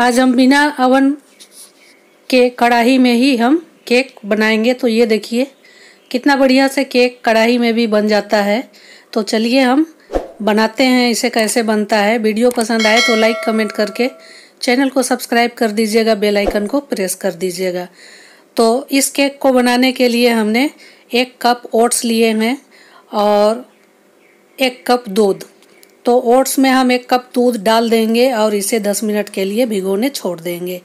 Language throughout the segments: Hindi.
आज हम बिना अवन के कढ़ाई में ही हम केक बनाएंगे तो ये देखिए कितना बढ़िया से केक कढ़ाई में भी बन जाता है तो चलिए हम बनाते हैं इसे कैसे बनता है वीडियो पसंद आए तो लाइक कमेंट करके चैनल को सब्सक्राइब कर दीजिएगा बेल आइकन को प्रेस कर दीजिएगा तो इस केक को बनाने के लिए हमने एक कप ओट्स लिए हैं और एक कप दूध तो ओट्स में हम एक कप दूध डाल देंगे और इसे 10 मिनट के लिए भिगोने छोड़ देंगे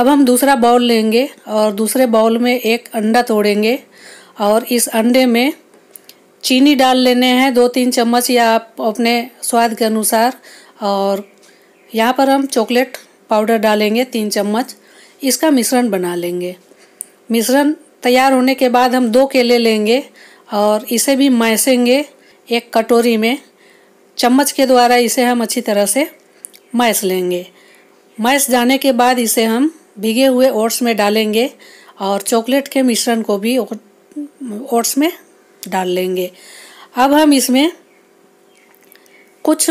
अब हम दूसरा बाउल लेंगे और दूसरे बाउल में एक अंडा तोड़ेंगे और इस अंडे में चीनी डाल लेने हैं दो तीन चम्मच या आप अपने स्वाद के अनुसार और यहाँ पर हम चॉकलेट पाउडर डालेंगे तीन चम्मच इसका मिश्रण बना लेंगे मिश्रण तैयार होने के बाद हम दो केले लेंगे और इसे भी मैसेंगे एक कटोरी में चम्मच के द्वारा इसे हम अच्छी तरह से मैस लेंगे मैस जाने के बाद इसे हम भीगे हुए ओट्स में डालेंगे और चॉकलेट के मिश्रण को भी ओट्स में डाल लेंगे अब हम इसमें कुछ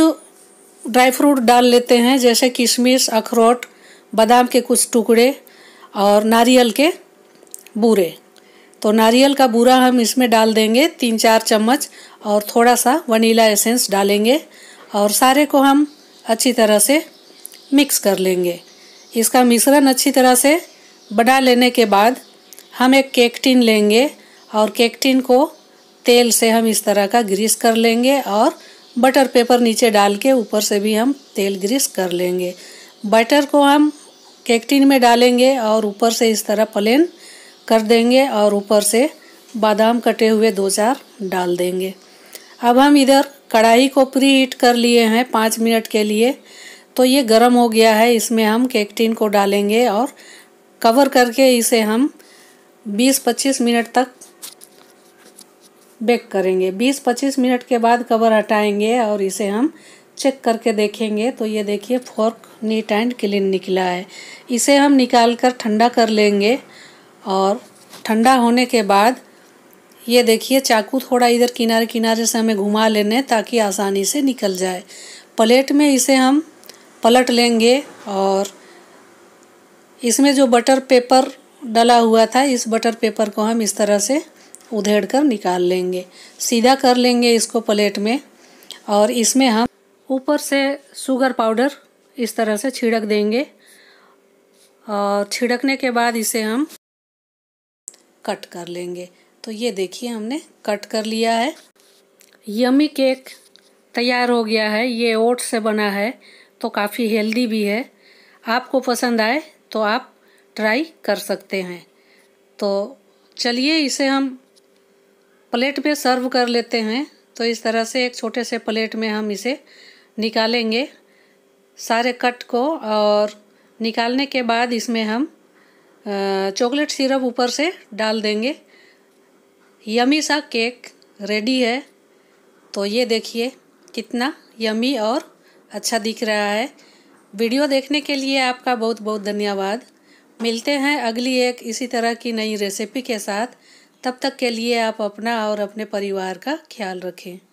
ड्राई फ्रूट डाल लेते हैं जैसे किशमिश अखरोट बादाम के कुछ टुकड़े और नारियल के बूरे तो नारियल का बूरा हम इसमें डाल देंगे तीन चार चम्मच और थोड़ा सा वनीला एसेंस डालेंगे और सारे को हम अच्छी तरह से मिक्स कर लेंगे इसका मिश्रण अच्छी तरह से बना लेने के बाद हम एक केकटिन लेंगे और केकटिन को तेल से हम इस तरह का ग्रीस कर लेंगे और बटर पेपर नीचे डाल के ऊपर से भी हम तेल ग्रीस कर लेंगे बटर को हम केकटिन में डालेंगे और ऊपर से इस तरह प्लेन कर देंगे और ऊपर से बादाम कटे हुए दो चार डाल देंगे अब हम इधर कढ़ाई को प्री हीट कर लिए हैं पाँच मिनट के लिए तो ये गर्म हो गया है इसमें हम केक टिन को डालेंगे और कवर करके इसे हम 20-25 मिनट तक बेक करेंगे 20-25 मिनट के बाद कवर हटाएंगे और इसे हम चेक करके देखेंगे तो ये देखिए फोर्क नीट एंड क्लीन निकला है इसे हम निकाल कर ठंडा कर लेंगे और ठंडा होने के बाद ये देखिए चाकू थोड़ा इधर किनारे किनारे से हमें घुमा लेने ताकि आसानी से निकल जाए प्लेट में इसे हम पलट लेंगे और इसमें जो बटर पेपर डला हुआ था इस बटर पेपर को हम इस तरह से उधेड़ कर निकाल लेंगे सीधा कर लेंगे इसको प्लेट में और इसमें हम ऊपर से शुगर पाउडर इस तरह से छिड़क देंगे और छिड़कने के बाद इसे हम कट कर लेंगे तो ये देखिए हमने कट कर लिया है यमी केक तैयार हो गया है ये ओट से बना है तो काफ़ी हेल्दी भी है आपको पसंद आए तो आप ट्राई कर सकते हैं तो चलिए इसे हम प्लेट में सर्व कर लेते हैं तो इस तरह से एक छोटे से प्लेट में हम इसे निकालेंगे सारे कट को और निकालने के बाद इसमें हम चॉकलेट सिरप ऊपर से डाल देंगे यमी सा केक रेडी है तो ये देखिए कितना यमी और अच्छा दिख रहा है वीडियो देखने के लिए आपका बहुत बहुत धन्यवाद मिलते हैं अगली एक इसी तरह की नई रेसिपी के साथ तब तक के लिए आप अपना और अपने परिवार का ख्याल रखें